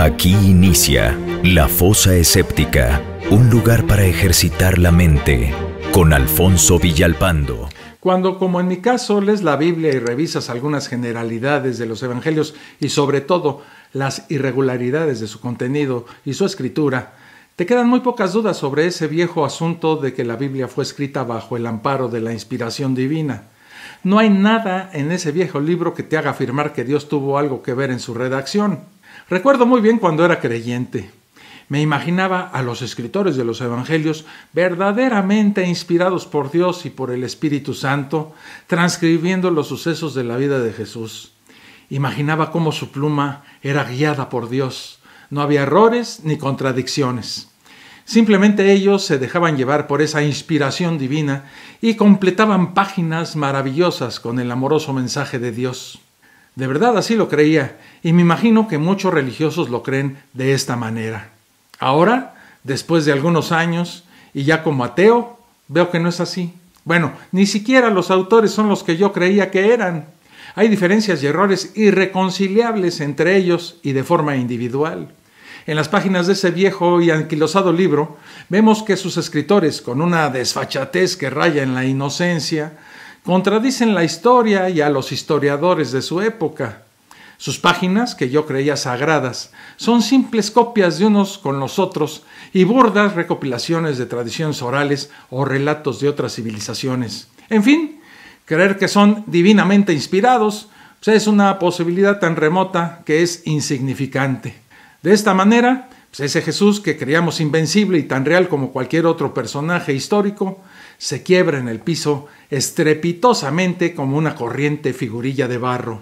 Aquí inicia La Fosa Escéptica, un lugar para ejercitar la mente, con Alfonso Villalpando. Cuando, como en mi caso, lees la Biblia y revisas algunas generalidades de los evangelios y sobre todo las irregularidades de su contenido y su escritura, te quedan muy pocas dudas sobre ese viejo asunto de que la Biblia fue escrita bajo el amparo de la inspiración divina. No hay nada en ese viejo libro que te haga afirmar que Dios tuvo algo que ver en su redacción. Recuerdo muy bien cuando era creyente. Me imaginaba a los escritores de los Evangelios verdaderamente inspirados por Dios y por el Espíritu Santo, transcribiendo los sucesos de la vida de Jesús. Imaginaba cómo su pluma era guiada por Dios. No había errores ni contradicciones. Simplemente ellos se dejaban llevar por esa inspiración divina y completaban páginas maravillosas con el amoroso mensaje de Dios. De verdad así lo creía y me imagino que muchos religiosos lo creen de esta manera. Ahora, después de algunos años y ya como ateo, veo que no es así. Bueno, ni siquiera los autores son los que yo creía que eran. Hay diferencias y errores irreconciliables entre ellos y de forma individual. En las páginas de ese viejo y anquilosado libro, vemos que sus escritores, con una desfachatez que raya en la inocencia, contradicen la historia y a los historiadores de su época. Sus páginas, que yo creía sagradas, son simples copias de unos con los otros y burdas recopilaciones de tradiciones orales o relatos de otras civilizaciones. En fin, creer que son divinamente inspirados pues, es una posibilidad tan remota que es insignificante. De esta manera, pues, ese Jesús que creíamos invencible y tan real como cualquier otro personaje histórico, se quiebra en el piso estrepitosamente como una corriente figurilla de barro.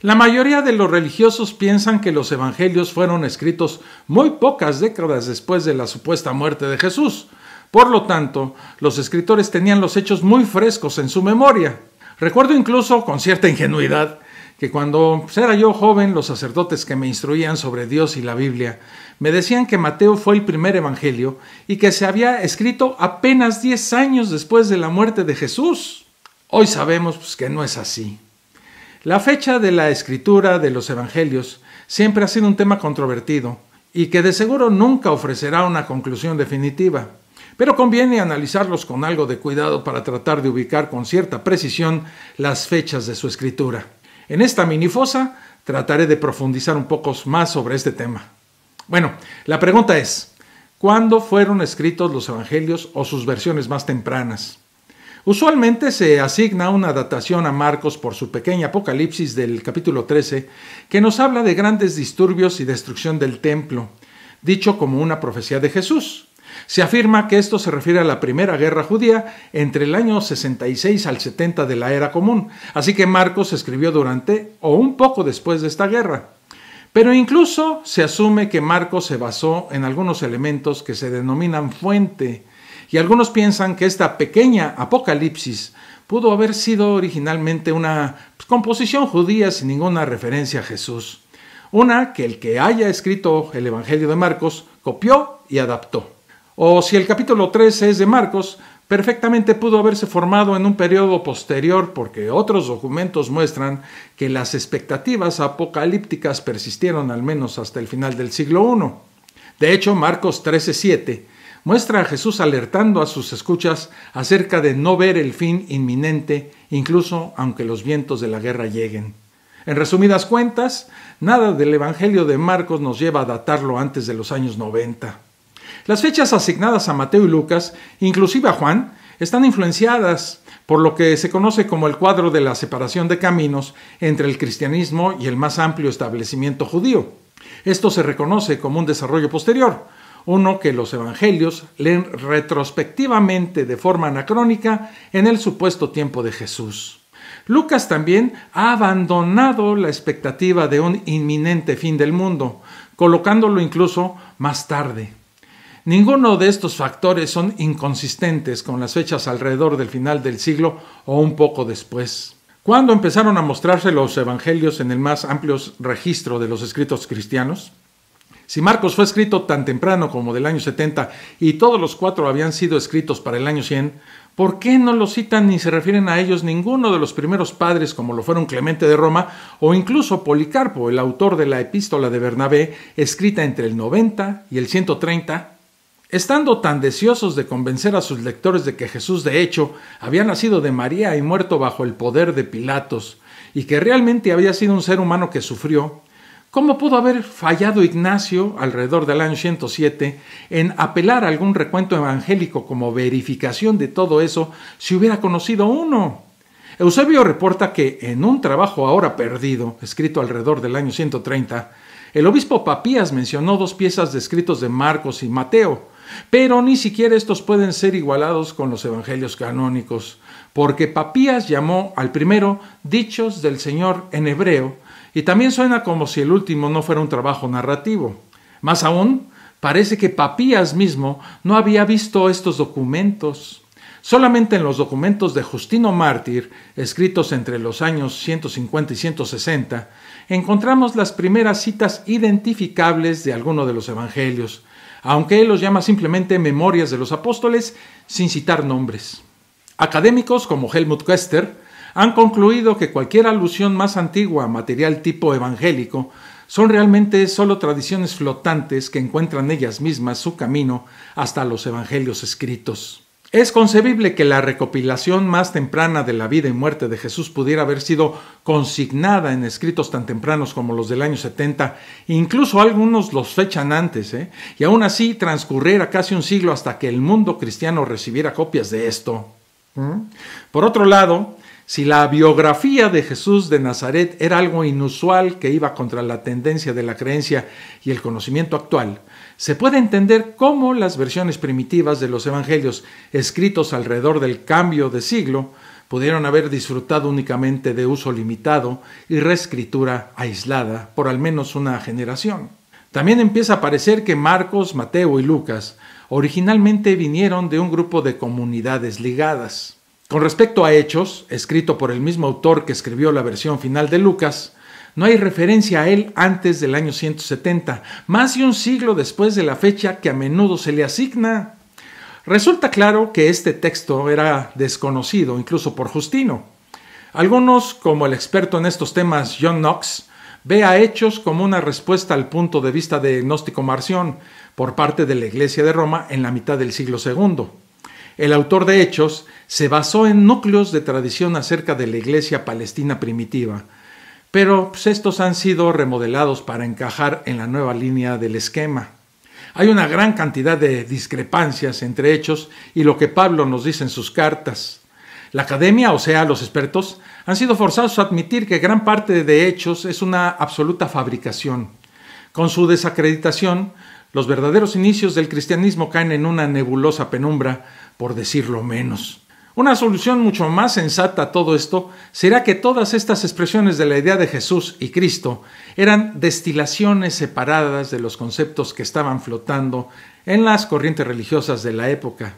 La mayoría de los religiosos piensan que los evangelios fueron escritos muy pocas décadas después de la supuesta muerte de Jesús. Por lo tanto, los escritores tenían los hechos muy frescos en su memoria. Recuerdo incluso, con cierta ingenuidad, que cuando pues, era yo joven los sacerdotes que me instruían sobre Dios y la Biblia me decían que Mateo fue el primer evangelio y que se había escrito apenas 10 años después de la muerte de Jesús. Hoy sabemos pues, que no es así. La fecha de la escritura de los evangelios siempre ha sido un tema controvertido y que de seguro nunca ofrecerá una conclusión definitiva, pero conviene analizarlos con algo de cuidado para tratar de ubicar con cierta precisión las fechas de su escritura. En esta minifosa trataré de profundizar un poco más sobre este tema. Bueno, la pregunta es, ¿cuándo fueron escritos los evangelios o sus versiones más tempranas? Usualmente se asigna una datación a Marcos por su pequeña apocalipsis del capítulo 13, que nos habla de grandes disturbios y destrucción del templo, dicho como una profecía de Jesús. Se afirma que esto se refiere a la primera guerra judía entre el año 66 al 70 de la era común, así que Marcos escribió durante o un poco después de esta guerra. Pero incluso se asume que Marcos se basó en algunos elementos que se denominan fuente, y algunos piensan que esta pequeña apocalipsis pudo haber sido originalmente una composición judía sin ninguna referencia a Jesús. Una que el que haya escrito el Evangelio de Marcos copió y adaptó. O si el capítulo 13 es de Marcos, perfectamente pudo haberse formado en un periodo posterior porque otros documentos muestran que las expectativas apocalípticas persistieron al menos hasta el final del siglo I. De hecho, Marcos 13:7 muestra a Jesús alertando a sus escuchas acerca de no ver el fin inminente, incluso aunque los vientos de la guerra lleguen. En resumidas cuentas, nada del Evangelio de Marcos nos lleva a datarlo antes de los años 90. Las fechas asignadas a Mateo y Lucas, inclusive a Juan, están influenciadas por lo que se conoce como el cuadro de la separación de caminos entre el cristianismo y el más amplio establecimiento judío. Esto se reconoce como un desarrollo posterior, uno que los evangelios leen retrospectivamente de forma anacrónica en el supuesto tiempo de Jesús. Lucas también ha abandonado la expectativa de un inminente fin del mundo, colocándolo incluso más tarde. Ninguno de estos factores son inconsistentes con las fechas alrededor del final del siglo o un poco después. ¿Cuándo empezaron a mostrarse los evangelios en el más amplio registro de los escritos cristianos? Si Marcos fue escrito tan temprano como del año 70 y todos los cuatro habían sido escritos para el año 100, ¿por qué no los citan ni se refieren a ellos ninguno de los primeros padres como lo fueron Clemente de Roma o incluso Policarpo, el autor de la epístola de Bernabé, escrita entre el 90 y el 130 Estando tan deseosos de convencer a sus lectores de que Jesús de hecho había nacido de María y muerto bajo el poder de Pilatos, y que realmente había sido un ser humano que sufrió, ¿cómo pudo haber fallado Ignacio, alrededor del año 107, en apelar a algún recuento evangélico como verificación de todo eso si hubiera conocido uno? Eusebio reporta que en un trabajo ahora perdido, escrito alrededor del año 130, el obispo Papías mencionó dos piezas de escritos de Marcos y Mateo, pero ni siquiera estos pueden ser igualados con los evangelios canónicos, porque Papías llamó al primero dichos del Señor en hebreo, y también suena como si el último no fuera un trabajo narrativo. Más aún, parece que Papías mismo no había visto estos documentos. Solamente en los documentos de Justino Mártir, escritos entre los años 150 y 160, encontramos las primeras citas identificables de alguno de los evangelios, aunque él los llama simplemente Memorias de los Apóstoles sin citar nombres. Académicos como Helmut Koester han concluido que cualquier alusión más antigua a material tipo evangélico son realmente solo tradiciones flotantes que encuentran ellas mismas su camino hasta los evangelios escritos. Es concebible que la recopilación más temprana de la vida y muerte de Jesús pudiera haber sido consignada en escritos tan tempranos como los del año 70, incluso algunos los fechan antes, ¿eh? y aún así transcurriera casi un siglo hasta que el mundo cristiano recibiera copias de esto. ¿Mm? Por otro lado, si la biografía de Jesús de Nazaret era algo inusual que iba contra la tendencia de la creencia y el conocimiento actual, se puede entender cómo las versiones primitivas de los evangelios escritos alrededor del cambio de siglo pudieron haber disfrutado únicamente de uso limitado y reescritura aislada por al menos una generación. También empieza a parecer que Marcos, Mateo y Lucas originalmente vinieron de un grupo de comunidades ligadas. Con respecto a Hechos, escrito por el mismo autor que escribió la versión final de Lucas, no hay referencia a él antes del año 170, más de un siglo después de la fecha que a menudo se le asigna. Resulta claro que este texto era desconocido incluso por Justino. Algunos, como el experto en estos temas John Knox, ve a Hechos como una respuesta al punto de vista de Gnóstico Marción por parte de la Iglesia de Roma en la mitad del siglo II. El autor de Hechos se basó en núcleos de tradición acerca de la iglesia palestina primitiva, pero pues, estos han sido remodelados para encajar en la nueva línea del esquema. Hay una gran cantidad de discrepancias entre hechos y lo que Pablo nos dice en sus cartas. La academia, o sea, los expertos, han sido forzados a admitir que gran parte de hechos es una absoluta fabricación. Con su desacreditación, los verdaderos inicios del cristianismo caen en una nebulosa penumbra, por decirlo menos. Una solución mucho más sensata a todo esto será que todas estas expresiones de la idea de Jesús y Cristo eran destilaciones separadas de los conceptos que estaban flotando en las corrientes religiosas de la época.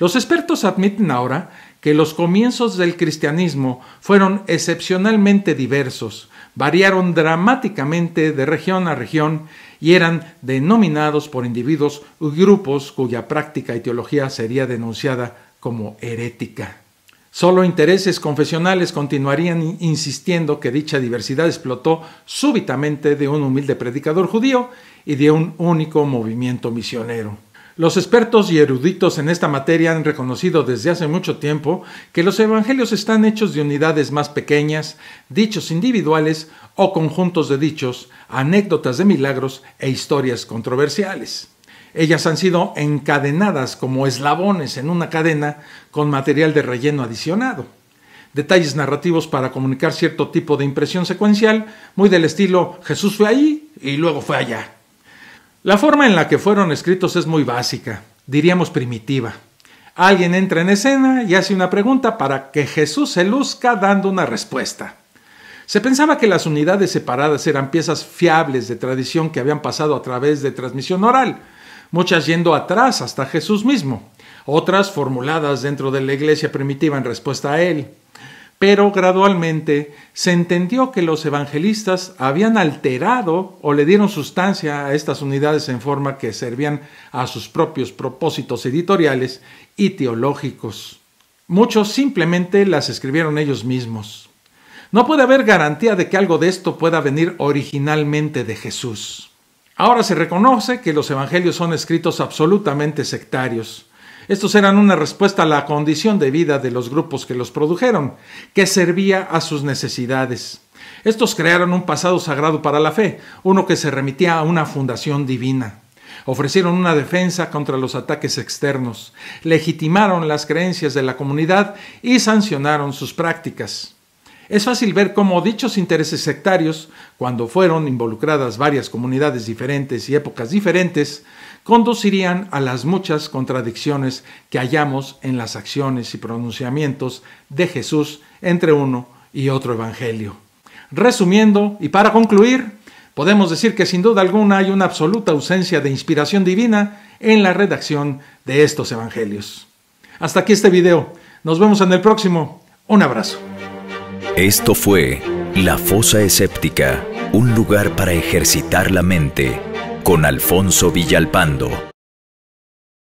Los expertos admiten ahora que los comienzos del cristianismo fueron excepcionalmente diversos, variaron dramáticamente de región a región y eran denominados por individuos y grupos cuya práctica y teología sería denunciada como herética. Solo intereses confesionales continuarían insistiendo que dicha diversidad explotó súbitamente de un humilde predicador judío y de un único movimiento misionero. Los expertos y eruditos en esta materia han reconocido desde hace mucho tiempo que los evangelios están hechos de unidades más pequeñas, dichos individuales o conjuntos de dichos, anécdotas de milagros e historias controversiales. Ellas han sido encadenadas como eslabones en una cadena con material de relleno adicionado. Detalles narrativos para comunicar cierto tipo de impresión secuencial, muy del estilo Jesús fue ahí y luego fue allá. La forma en la que fueron escritos es muy básica, diríamos primitiva. Alguien entra en escena y hace una pregunta para que Jesús se luzca dando una respuesta. Se pensaba que las unidades separadas eran piezas fiables de tradición que habían pasado a través de transmisión oral, muchas yendo atrás hasta Jesús mismo, otras formuladas dentro de la iglesia primitiva en respuesta a él pero gradualmente se entendió que los evangelistas habían alterado o le dieron sustancia a estas unidades en forma que servían a sus propios propósitos editoriales y teológicos. Muchos simplemente las escribieron ellos mismos. No puede haber garantía de que algo de esto pueda venir originalmente de Jesús. Ahora se reconoce que los evangelios son escritos absolutamente sectarios, estos eran una respuesta a la condición de vida de los grupos que los produjeron, que servía a sus necesidades. Estos crearon un pasado sagrado para la fe, uno que se remitía a una fundación divina. Ofrecieron una defensa contra los ataques externos, legitimaron las creencias de la comunidad y sancionaron sus prácticas. Es fácil ver cómo dichos intereses sectarios, cuando fueron involucradas varias comunidades diferentes y épocas diferentes, conducirían a las muchas contradicciones que hallamos en las acciones y pronunciamientos de Jesús entre uno y otro evangelio. Resumiendo, y para concluir, podemos decir que sin duda alguna hay una absoluta ausencia de inspiración divina en la redacción de estos evangelios. Hasta aquí este video. Nos vemos en el próximo. Un abrazo. Esto fue La Fosa Escéptica, un lugar para ejercitar la mente, con Alfonso Villalpando.